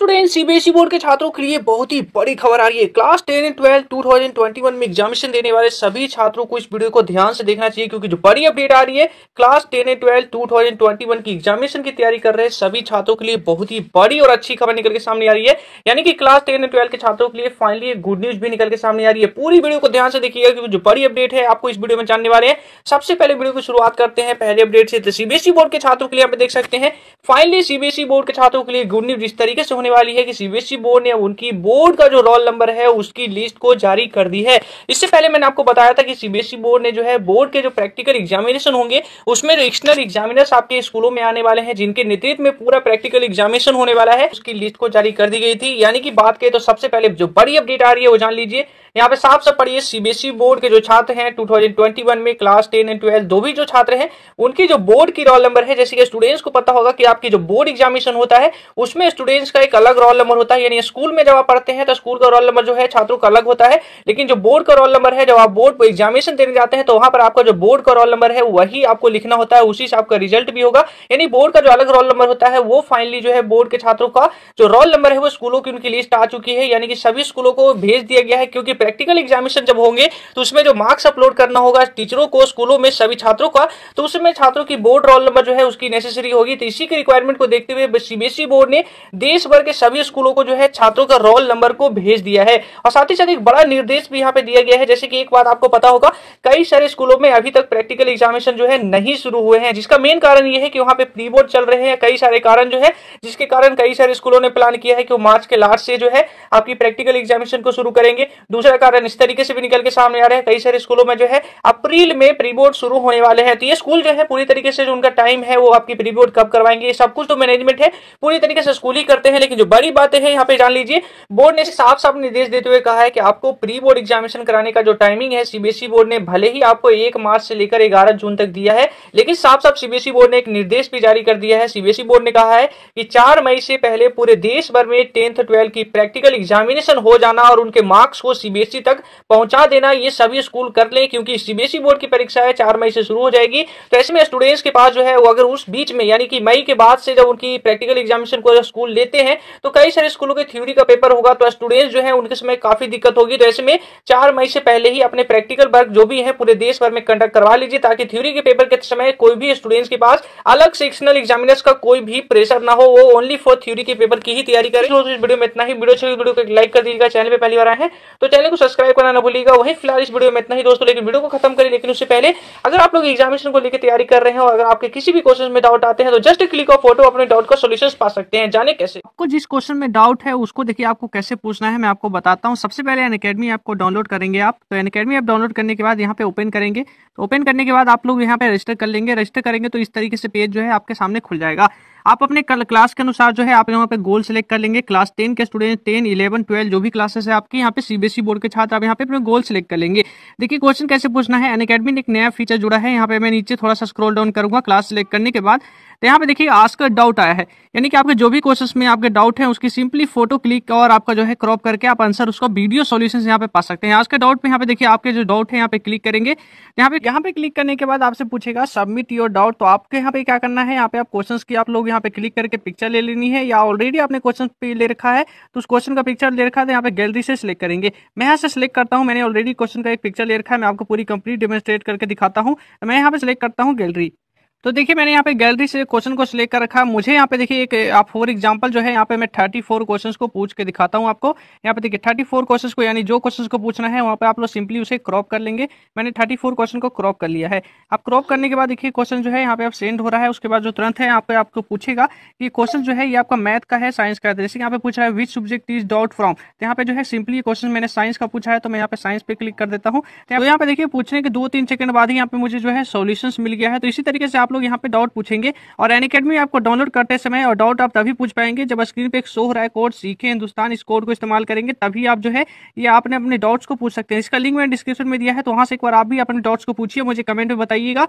student CBSE board के छात्रों के लिए बहुत ही बड़ी खबर आ रही है class ten and twelve two thousand twenty one में एग्जामिशन देने वाले सभी छात्रों को इस वीडियो को ध्यान से देखना चाहिए क्योंकि जो बड़ी अपडेट आ रही है class ten and twelve one की एग्जामिनेशन की तैयारी कर रहे सभी छात्रों के लिए बहुत ही बड़ी और अच्छी खबर निकल के सामने आ रही है यानी कि क्लास टेन एंड ट्वेल्व के छात्रों के लिए फाइनली गुड न्यूज भी निकल के सामने आ रही है पूरी वीडियो को ध्यान से देखिएगा क्योंकि जो बड़ी अपडेट है आपको इस वीडियो में जानने वाले हैं सबसे पहले वीडियो की शुरुआत करते हैं पहले अपडेट से सीबीएसई तो बोर्ड e के छात्रों के लिए आप देख सकते हैं फाइनली सीबीएसई बोर्ड के छात्रों के लिए गुड न्यूज इस तरीके से होने होने वाली है कि सीबीएसई बोर्ड ने उनकी बोर्ड का जो रोल नंबर है उसकी लिस्ट को जारी कर दी है इससे पहले मैंने आपको बताया था कि सीबीएसई बोर्ड ने जो है बोर्ड के जो प्रैक्टिकल एग्जामिनेशन होंगे उसमें जो एक्सटर्नल एग्जामिनर्स आपके स्कूलों में आने वाले हैं जिनके नेतृत्व में पूरा प्रैक्टिकल एग्जामिनेशन होने वाला है उसकी लिस्ट को जारी कर दी गई थी यानी कि बात करें तो सबसे पहले जो बड़ी अपडेट आ रही है वो जान लीजिए यहाँ पे साफ साफ पढ़िए सीबीएसई बोर्ड के जो छात्र हैं 2021 में क्लास 10 एंड 12 दो भी जो छात्र हैं उनकी जो बोर्ड की रोल नंबर है जैसे कि स्टूडेंट्स को पता होगा कि आपकी जो बोर्ड एग्जामिनेशन होता है उसमें स्टूडेंट्स का एक अलग रोल नंबर होता है यानी स्कूल में जब आप पढ़ते हैं तो स्कूल का रोल नंबर जो है छात्रों का अलग होता है लेकिन जो बोर्ड का रोल नंबर है जब आप बोर्ड एग्जामिनेशन देने जाते हैं तो वहां पर आपका जो बोर्ड का रोल नंबर है वही आपको लिखना होता है उसी से आपका रिजल्ट भी होगा यानी बोर्ड का जो अलग रोल नंबर होता है वो फाइनली जो है बोर्ड के छात्रों का जो रोल नंबर है वो स्कूलों की उनकी लिस्ट आ चुकी है यानी कि सभी स्कूलों को भेज दिया गया है क्योंकि प्रैक्टिकल एग्जामिनेशन जब होंगे तो उसमें जो मार्क्स अपलोड करना होगा टीचरों को स्कूलों में सभी छात्रों का तो उसमें छात्रों की बोर्ड रोल नंबर जो है उसकी नेसेसरी होगी तो इसी के रिक्वायरमेंट को देखते हुए सीबीएसई बोर्ड ने देश भर के के सभी स्कूलों को जो है छात्रों का रोल नंबर को भेज दिया है और साथ ही साथ एक बड़ा निर्देश भी यहाँ पे दिया गया है जैसे कि एक बात आपको पता होगा कई सारे स्कूलों में अभी तक प्रैक्टिकल एग्जामिनेशन जो है नहीं शुरू हुए हैं जिसका मेन कारण यह है कि वहां पे प्री बोर्ड चल रहे हैं कई सारे कारण जो है जिसके कारण कई सारे स्कूलों ने प्लान किया है कि वो मार्च के लास्ट से जो है आपकी प्रैक्टिकल एग्जामिनेशन को शुरू करेंगे दूसरा कारण इस तरीके से भी निकल के सामने आ रहे हैं कई सारे स्कूलों में जो है अप्रैल में प्री बोर्ड शुरू होने वाले हैं तो ये स्कूल जो है पूरी तरीके से जो उनका टाइम है वो आपकी प्री बोर्ड कब करवाएंगे सब कुछ तो मैनेजमेंट है पूरी तरीके से स्कूल ही करते हैं लेकिन जो बड़ी बातें हैं यहाँ पे जान लीजिए बोर्ड ने साफ साफ निर्देश देते हुए कहा है कि आपको प्री बोर्ड एग्जामिनेशन कराने का जो टाइमिंग है सीबीएसई e बोर्ड ने भले ही आपको एक मार्च से लेकर ग्यारह जून तक दिया है लेकिन साफ साफ सीबीएसई बोर्ड ने एक निर्देश भी जारी कर दिया है सीबीएसई e बोर्ड ने कहा है कि चार मई से पहले पूरे देश भर में टेंथ ट्वेल्थ की प्रैक्टिकल एग्जामिनेशन हो जाना और उनके मार्क्स को सीबीएसई e तक पहुंचा देना ये सभी स्कूल कर ले क्योंकि सीबीएसई बोर्ड की परीक्षा है चार मई से शुरू हो जाएगी तो ऐसे में स्टूडेंट्स के पास जो है वो अगर उस बीच में यानी कि मई के बाद से जब उनकी प्रैक्टिकल एग्जामिनेशन को स्कूल लेते हैं तो कई सारे स्कूलों के थ्योरी का पेपर होगा तो स्टूडेंट्स जो है उनके समय काफी दिक्कत होगी तो ऐसे में चार मई से पहले ही अपने प्रैक्टिकल वर्क जो भी है पूरे देश भर में कंडक्ट करवा लीजिए ताकि थ्योरी के पेपर के समय कोई भी स्टूडेंट्स के पास अलग सेक्शनल एग्जामिनर्स का कोई भी प्रेशर ना हो वो ओनली फॉर थ्योरी के पेपर की ही तैयारी करें तो इस वीडियो में इतना ही वीडियो तो को लाइक कर दीजिएगा चैनल पर पहली बार आए हैं तो चैनल को सब्सक्राइब करना ना भूलिएगा वहीं फिलहाल इस वीडियो में इतना ही दोस्तों लेकिन वीडियो को खत्म करें लेकिन उससे पहले अगर आप लोग एग्जामिनेशन को लेकर तैयारी कर रहे हैं और अगर आपके किसी भी क्वेश्चन में डाउट आते हैं तो जस्ट क्लिक ऑफ फोटो अपने डाउट का सोल्यूशन पा सकते हैं जाने कैसे आपको जिस क्वेश्चन में डाउट है उसको देखिए आपको कैसे पूछना है मैं आपको बताता हूँ सबसे पहले एन अकेडमी को डाउनलोड करेंगे आप तो एन अकेडमी ऐप डाउनलोड करने के बाद यहाँ पे ओपन करेंगे तो ओपन करने के बाद आप लोग यहाँ पे रजिस्टर कर लेंगे रजिस्टर करेंगे तो इस तरीके से पेज जो है आपके सामने खुल जाएगा आप अपने क्लास के अनुसार जो है आप यहाँ पे गोल सेलेक्ट कर लेंगे क्लास टेन के स्टूडेंट टेन इलेवन ट्वेल्व जो भी क्लासेस है आपके यहाँ पे सीबीएसई बोर्ड के छात्र आप यहाँ पे अपने गोल सेलेक्ट कर लेंगे देखिए क्वेश्चन कैसे पूछना है अनकेडमी एक नया फीचर जुड़ा है यहाँ पे मैं नीचे थोड़ा सा स्क्रोल डाउन करूंगा क्लास सेलेक्ट करने के बाद तो यहाँ पे देखिए आस्कर डाउट आया है यानी कि आपके जो भी क्वेश्चन में आपके डाउट है उसकी सिंपली फोटो क्लिक और आपका जो है क्रॉप करके आप आंसर उसका वीडियो सोल्यूशन यहाँ पे पा सकते हैं आज का डाउट में यहाँ पे देखिए आपके जो डाउट है यहाँ पे क्लिक करेंगे यहाँ पे यहाँ पे क्लिक करने के बाद आपसे पूछेगा सबमिट योर डाउट तो आपके यहाँ पे क्या करना है यहाँ पे आप क्वेश्चन की आप लोग यहाँ पे क्लिक करके पिक्चर ले लेनी है या ऑलरेडी आपने क्वेश्चन पे ले रखा है तो उस क्वेश्चन का पिक्चर ले रखा है तो यहाँ पे गैलरी से सिलेक्ट करेंगे मैं यहाँ से सिलेक्ट करता हूँ मैंने ऑलरेडी क्वेश्चन का एक पिक्चर ले रखा है मैं आपको पूरी कंप्लीट डेमोस्ट्रेट करके दिखाता हूँ मैं यहाँ पे सिलेक्ट करता हूँ गैलरी तो देखिए मैंने यहाँ पे गैलरी से क्वेश्चन को सिलेक्ट कर रखा मुझे यहाँ पे देखिए एक आप फॉर एग्जांपल जो है यहाँ पे मैं थर्टी फोर क्वेश्चन को पूछ के दिखाता हूँ आपको यहाँ पे देखिए थर्टी फोर क्वेश्चन को यानी जो क्वेश्चन को पूछना है वहाँ पे आप लोग सिंपली उसे क्रॉप कर लेंगे मैंने थर्टी फोर क्वेश्चन को क्रॉप कर लिया है आप क्रॉप करने के बाद देखिए क्वेश्चन जो है यहाँ पे आप सेंड हो रहा है उसके बाद जो तुरंत है यहाँ पे आपको पूछेगा कि क्वेश्चन जो है ये आपका मैथ का है साइंस का है जैसे यहाँ पे पूछा है which subject is doubt from तो यहाँ पे जो है सिंपली क्वेश्चन मैंने साइंस का पूछा है तो मैं यहाँ पे साइंस पे क्लिक कर देता हूँ तो यहाँ पे देखिए पूछने के दो तीन सेकंड बाद ही यहाँ पे मुझे जो है सोल्यूशन मिल गया है तो इसी तरीके से आप आप लोग यहाँ पे डाउट पूछेंगे और एन अकेडमी आपको डाउनलोड करते समय और डाउट आप तभी पूछ पाएंगे जब स्क्रीन पे एक शो रहा है कोड सीखे हिंदुस्तान इस कोड को इस्तेमाल करेंगे तभी आप जो है ये आपने अपने डाउट्स को पूछ सकते हैं इसका लिंक मैंने डिस्क्रिप्शन में दिया है तो वहां से एक बार आप भी अपने डाउट्स को पूछिए मुझे कमेंट में बताइएगा